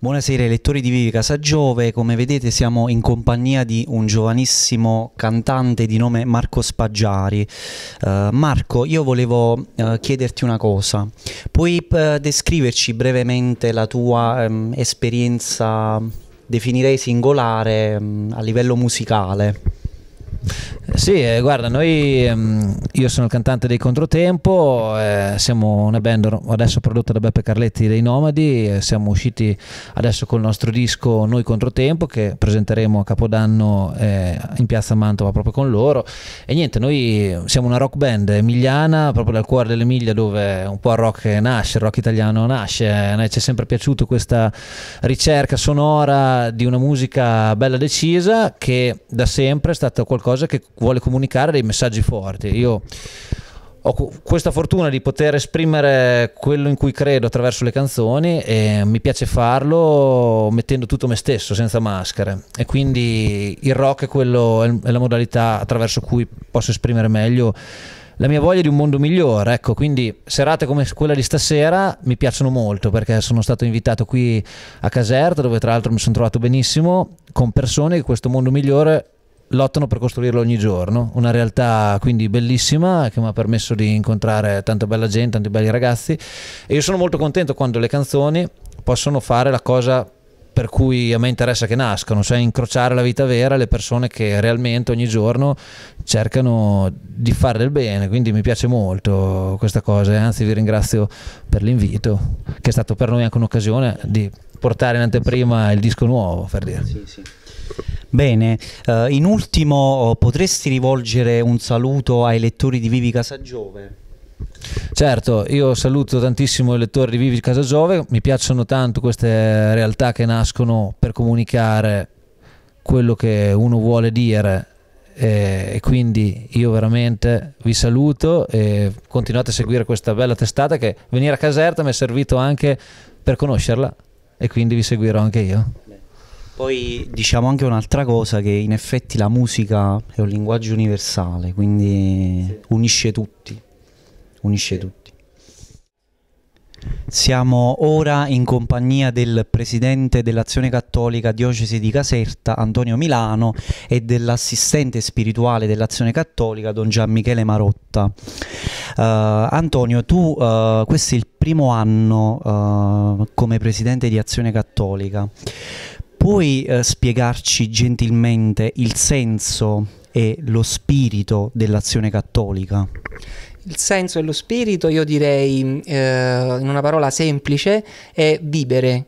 Buonasera lettori di Vivi Casagiove, come vedete siamo in compagnia di un giovanissimo cantante di nome Marco Spaggiari. Uh, Marco, io volevo uh, chiederti una cosa, puoi uh, descriverci brevemente la tua um, esperienza, definirei singolare, um, a livello musicale? Sì, eh, guarda, noi, ehm, io sono il cantante dei Controtempo, eh, siamo una band adesso prodotta da Beppe Carletti dei Nomadi, eh, siamo usciti adesso col nostro disco Noi Controtempo che presenteremo a Capodanno eh, in piazza Mantova proprio con loro e niente, noi siamo una rock band emiliana, proprio dal cuore dell'Emilia dove un po' il rock nasce, il rock italiano nasce, a noi ci è sempre piaciuto questa ricerca sonora di una musica bella decisa che da sempre è stata qualcosa qualcosa che vuole comunicare dei messaggi forti. Io ho questa fortuna di poter esprimere quello in cui credo attraverso le canzoni e mi piace farlo mettendo tutto me stesso, senza maschere. E quindi il rock è, quello, è la modalità attraverso cui posso esprimere meglio la mia voglia di un mondo migliore. Ecco, quindi serate come quella di stasera mi piacciono molto perché sono stato invitato qui a Caserta, dove tra l'altro mi sono trovato benissimo, con persone che questo mondo migliore lottano per costruirlo ogni giorno, una realtà quindi bellissima che mi ha permesso di incontrare tanta bella gente, tanti belli ragazzi e io sono molto contento quando le canzoni possono fare la cosa per cui a me interessa che nascano, cioè incrociare la vita vera, le persone che realmente ogni giorno cercano di fare del bene, quindi mi piace molto questa cosa e eh. anzi vi ringrazio per l'invito, che è stato per noi anche un'occasione di portare in anteprima il disco nuovo, per dire. Sì, sì. Bene, uh, in ultimo oh, potresti rivolgere un saluto ai lettori di Vivi Casagiove? Certo, io saluto tantissimo i lettori di Vivi Casagiove, mi piacciono tanto queste realtà che nascono per comunicare quello che uno vuole dire e quindi io veramente vi saluto e continuate a seguire questa bella testata che venire a Caserta mi è servito anche per conoscerla e quindi vi seguirò anche io. Poi diciamo anche un'altra cosa che in effetti la musica è un linguaggio universale, quindi sì. unisce tutti. Unisce sì. tutti. Siamo ora in compagnia del presidente dell'Azione Cattolica Diocesi di Caserta, Antonio Milano, e dell'assistente spirituale dell'Azione Cattolica, Don Gian Michele Marotta. Uh, Antonio, tu uh, questo è il primo anno uh, come presidente di Azione Cattolica. Puoi eh, spiegarci gentilmente il senso e lo spirito dell'azione cattolica? Il senso e lo spirito, io direi eh, in una parola semplice, è vivere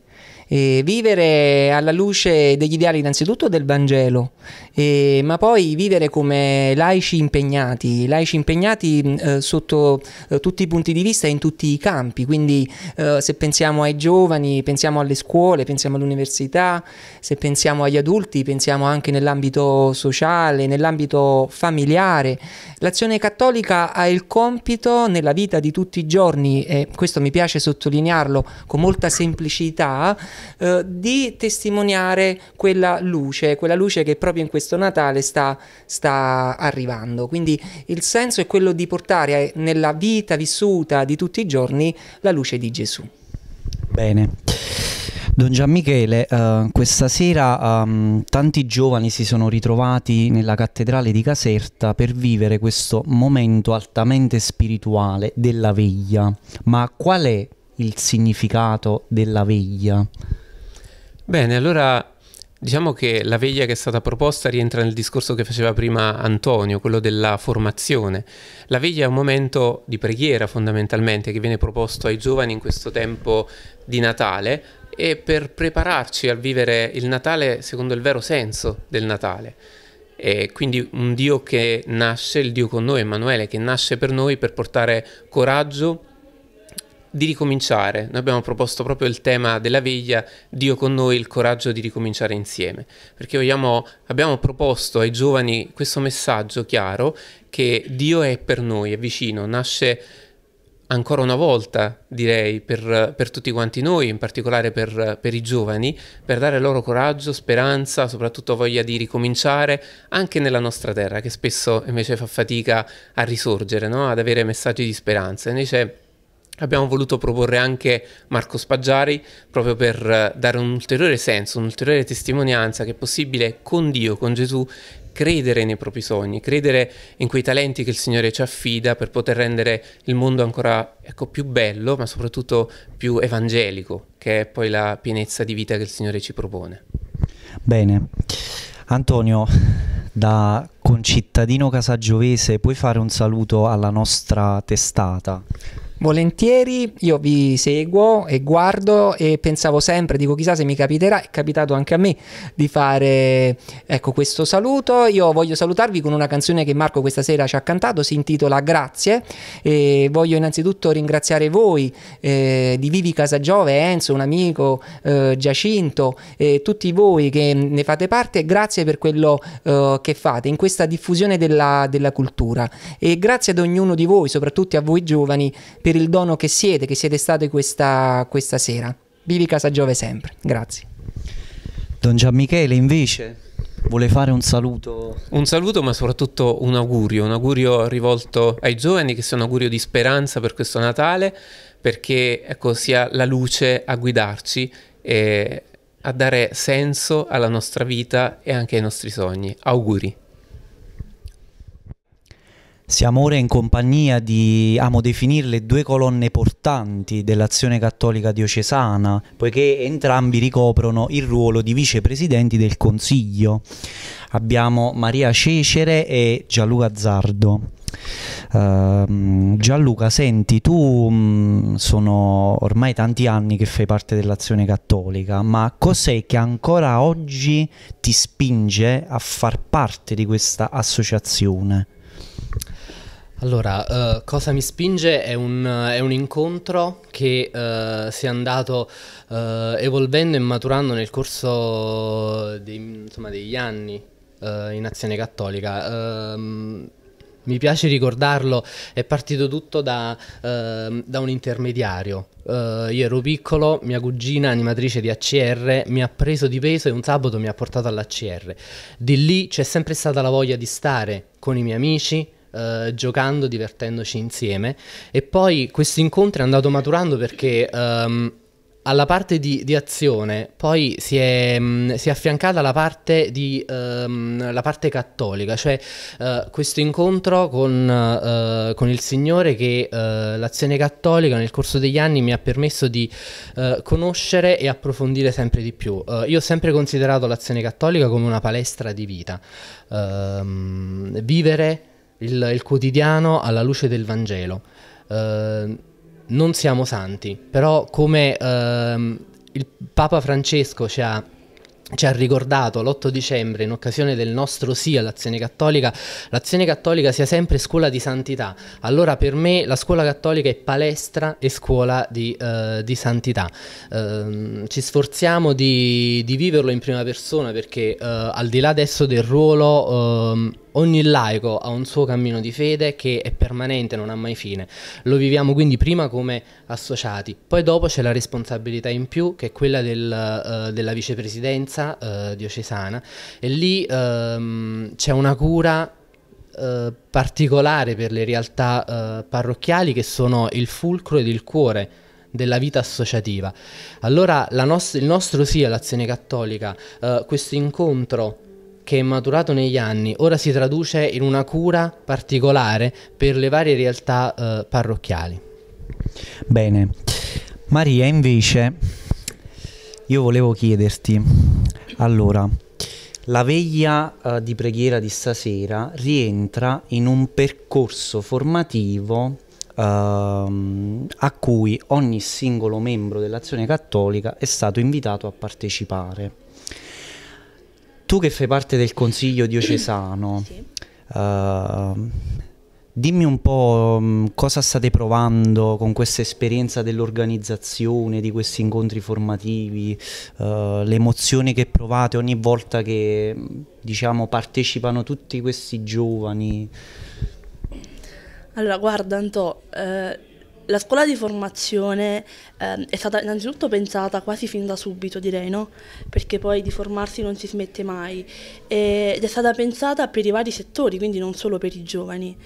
eh, vivere alla luce degli ideali innanzitutto del Vangelo, eh, ma poi vivere come laici impegnati, laici impegnati eh, sotto eh, tutti i punti di vista e in tutti i campi, quindi eh, se pensiamo ai giovani, pensiamo alle scuole, pensiamo all'università, se pensiamo agli adulti, pensiamo anche nell'ambito sociale, nell'ambito familiare. L'azione cattolica ha il compito nella vita di tutti i giorni, e questo mi piace sottolinearlo con molta semplicità, eh, di testimoniare quella luce, quella luce che proprio in questo Natale sta, sta arrivando. Quindi il senso è quello di portare nella vita vissuta di tutti i giorni la luce di Gesù. Bene. Don Gianmichele, uh, questa sera um, tanti giovani si sono ritrovati nella cattedrale di Caserta per vivere questo momento altamente spirituale della veglia. Ma qual è il significato della veglia? Bene, allora diciamo che la veglia che è stata proposta rientra nel discorso che faceva prima Antonio, quello della formazione. La veglia è un momento di preghiera fondamentalmente che viene proposto ai giovani in questo tempo di Natale e per prepararci a vivere il Natale secondo il vero senso del Natale. E quindi un Dio che nasce, il Dio con noi, Emanuele, che nasce per noi per portare coraggio, di ricominciare. Noi abbiamo proposto proprio il tema della veglia, Dio con noi, il coraggio di ricominciare insieme, perché vogliamo, abbiamo proposto ai giovani questo messaggio chiaro che Dio è per noi, è vicino, nasce ancora una volta, direi, per, per tutti quanti noi, in particolare per, per, i giovani, per dare loro coraggio, speranza, soprattutto voglia di ricominciare anche nella nostra terra, che spesso invece fa fatica a risorgere, no? ad avere messaggi di speranza. Invece Abbiamo voluto proporre anche Marco Spaggiari proprio per eh, dare un ulteriore senso, un'ulteriore testimonianza che è possibile con Dio, con Gesù, credere nei propri sogni, credere in quei talenti che il Signore ci affida per poter rendere il mondo ancora ecco, più bello, ma soprattutto più evangelico, che è poi la pienezza di vita che il Signore ci propone. Bene. Antonio, da concittadino casagiovese, puoi fare un saluto alla nostra testata? volentieri, io vi seguo e guardo e pensavo sempre, dico chissà se mi capiterà, è capitato anche a me di fare ecco, questo saluto, io voglio salutarvi con una canzone che Marco questa sera ci ha cantato, si intitola Grazie e voglio innanzitutto ringraziare voi eh, di Vivi Casagiove, Enzo, un amico, eh, Giacinto e eh, tutti voi che ne fate parte, grazie per quello eh, che fate in questa diffusione della, della cultura e grazie ad ognuno di voi, soprattutto a voi giovani, per per il dono che siete, che siete stati questa, questa sera. Vivi Casa Giove sempre. Grazie. Don Gian Michele invece vuole fare un saluto. Un saluto ma soprattutto un augurio, un augurio rivolto ai giovani che sia un augurio di speranza per questo Natale perché ecco, sia la luce a guidarci e a dare senso alla nostra vita e anche ai nostri sogni. Auguri. Siamo ora in compagnia di, amo definirle, due colonne portanti dell'azione cattolica diocesana, poiché entrambi ricoprono il ruolo di vicepresidenti del Consiglio. Abbiamo Maria Cecere e Gianluca Zardo. Uh, ehm, Gianluca, senti, tu mh, mm, sono ormai tanti anni che fai parte dell'azione cattolica, ma cos'è che ancora oggi ti spinge a far parte di questa associazione? Allora, uh, Cosa mi spinge è un, è un incontro che uh, si è andato uh, evolvendo e maturando nel corso dei, insomma, degli anni in Azione Cattolica. Ehm, mi piace ricordarlo, è partito tutto da, ehm, da un intermediario. io ero piccolo, mia cugina, animatrice di ACR, mi ha preso di peso e un sabato mi ha portato all'ACR. Di lì c'è sempre stata la voglia di stare con i miei amici, eh, giocando, divertendoci insieme. E poi questo incontro è andato maturando perché ehm, alla parte di, di, azione poi si è, mh, mm, si è affiancata la parte, di, ehm, la parte cattolica, cioè eh, questo incontro con, eh, con, il Signore che eh, l'azione cattolica nel corso degli anni mi ha permesso di eh, conoscere e approfondire sempre di più. Eh, io ho sempre considerato l'azione cattolica come una palestra di vita, ehm, vivere il, il quotidiano alla luce del Vangelo. Eh, non siamo santi, però come ehm, il Papa Francesco ci ha ci ha ricordato l'8 dicembre in occasione del nostro sì all'azione cattolica, l'azione cattolica sia sempre scuola di santità. Allora per me la scuola cattolica è palestra e scuola di, uh, di santità. Uh, ci sforziamo di, di, viverlo in prima persona perché uh, al di là adesso del ruolo ehm, Ogni laico ha un suo cammino di fede che è permanente, non ha mai fine. Lo viviamo quindi prima come associati, poi dopo c'è la responsabilità in più che è quella del, uh, della vicepresidenza uh, diocesana e lì um, c'è una cura Uh, particolare per le realtà uh, parrocchiali che sono il fulcro ed il cuore della vita associativa. Allora nos- il nostro sì all'azione cattolica, uh, questo incontro che è maturato negli anni ora si traduce in una cura particolare per le varie realtà eh, parrocchiali. Bene, Maria invece io volevo chiederti, allora, la veglia eh, di preghiera di stasera rientra in un percorso formativo ehm, a cui ogni singolo membro dell'azione cattolica è stato invitato a partecipare. Tu che fai parte del consiglio diocesano, sì. uh, dimmi un po' mm, cosa state provando con questa esperienza dell'organizzazione, di questi incontri formativi, uh, le emozioni che provate ogni volta che diciamo, partecipano tutti questi giovani. Allora, guarda Anto, eh la scuola di formazione eh, è stata innanzitutto pensata quasi fin da subito, direi, no? Perché poi di formarsi non si smette mai. E, ed è stata pensata per i vari settori, quindi non solo per i giovani.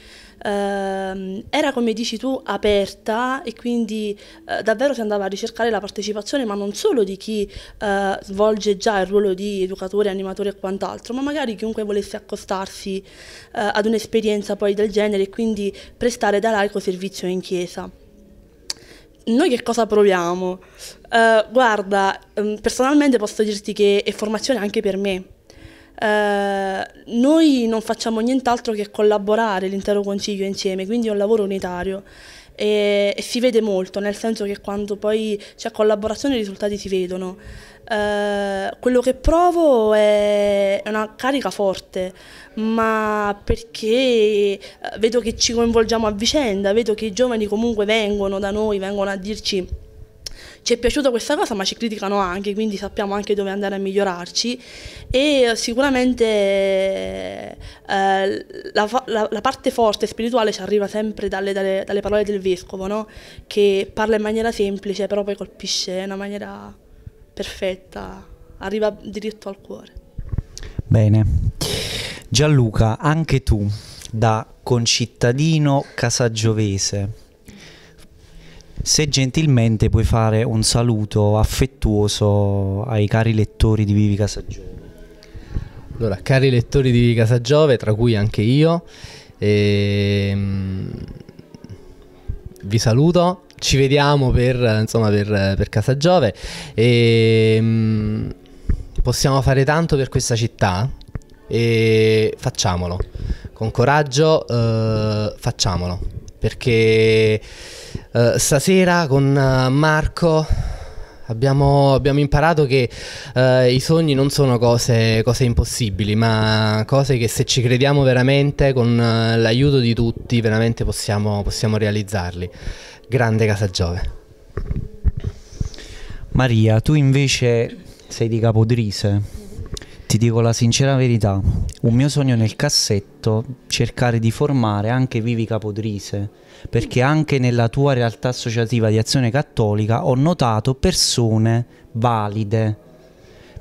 Eh, era, come dici tu, aperta e quindi eh, davvero si andava a ricercare la partecipazione, ma non solo di chi eh, svolge già il ruolo di educatore, animatore e quant'altro, ma magari chiunque volesse accostarsi eh, ad un'esperienza poi del genere e quindi prestare da laico servizio in chiesa noi che cosa proviamo? Uh, guarda, mm, personalmente posso dirti che è formazione anche per me. Uh, noi non facciamo nient'altro che collaborare l'intero consiglio insieme, quindi è un lavoro unitario e, e, si vede molto, nel senso che quando poi c'è collaborazione i risultati si vedono. Eh, quello che provo è una carica forte, ma perché eh, vedo che ci coinvolgiamo a vicenda, vedo che i giovani comunque vengono da noi, vengono a dirci ci è piaciuta questa cosa ma ci criticano anche, quindi sappiamo anche dove andare a migliorarci e eh, sicuramente eh, la, la, la, parte forte spirituale ci arriva sempre dalle, dalle, dalle parole del vescovo, no? che parla in maniera semplice però poi colpisce in una maniera perfetta, arriva diritto al cuore. Bene. Gianluca, anche tu da concittadino casagiovese se gentilmente puoi fare un saluto affettuoso ai cari lettori di Vivi Casaggiove. Allora, cari lettori di Vivi Casaggiove, tra cui anche io, ehm, vi saluto, ci vediamo per, insomma, per, per Casaggiove. Ehm, possiamo fare tanto per questa città e facciamolo. Con coraggio eh, facciamolo, perché Uh, stasera con eh, Marco Abbiamo, abbiamo, imparato che uh, i sogni non sono cose, cose, impossibili, ma cose che se ci crediamo veramente, con uh, l'aiuto di tutti, veramente possiamo, possiamo realizzarli. Grande Casa Giove. Maria, tu invece sei di Capodrise. Ti dico la sincera verità, un mio sogno nel cassetto, cercare di formare anche vivi capodrise, perché anche nella tua realtà associativa di azione cattolica ho notato persone valide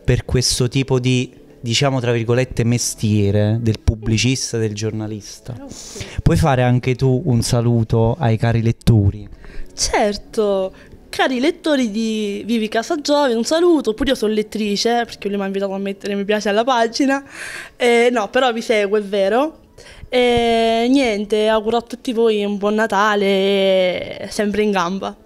per questo tipo di, diciamo tra virgolette, mestiere del pubblicista, del giornalista. Puoi fare anche tu un saluto ai cari lettori? Certo, Cari lettori di Vivi Casa Giove, un saluto, oppure io sono lettrice, eh, perché lui mi ha invitato a mettere mi piace alla pagina, eh, no, però vi seguo, è vero. E eh, niente, auguro a tutti voi un buon Natale, eh, sempre in gamba.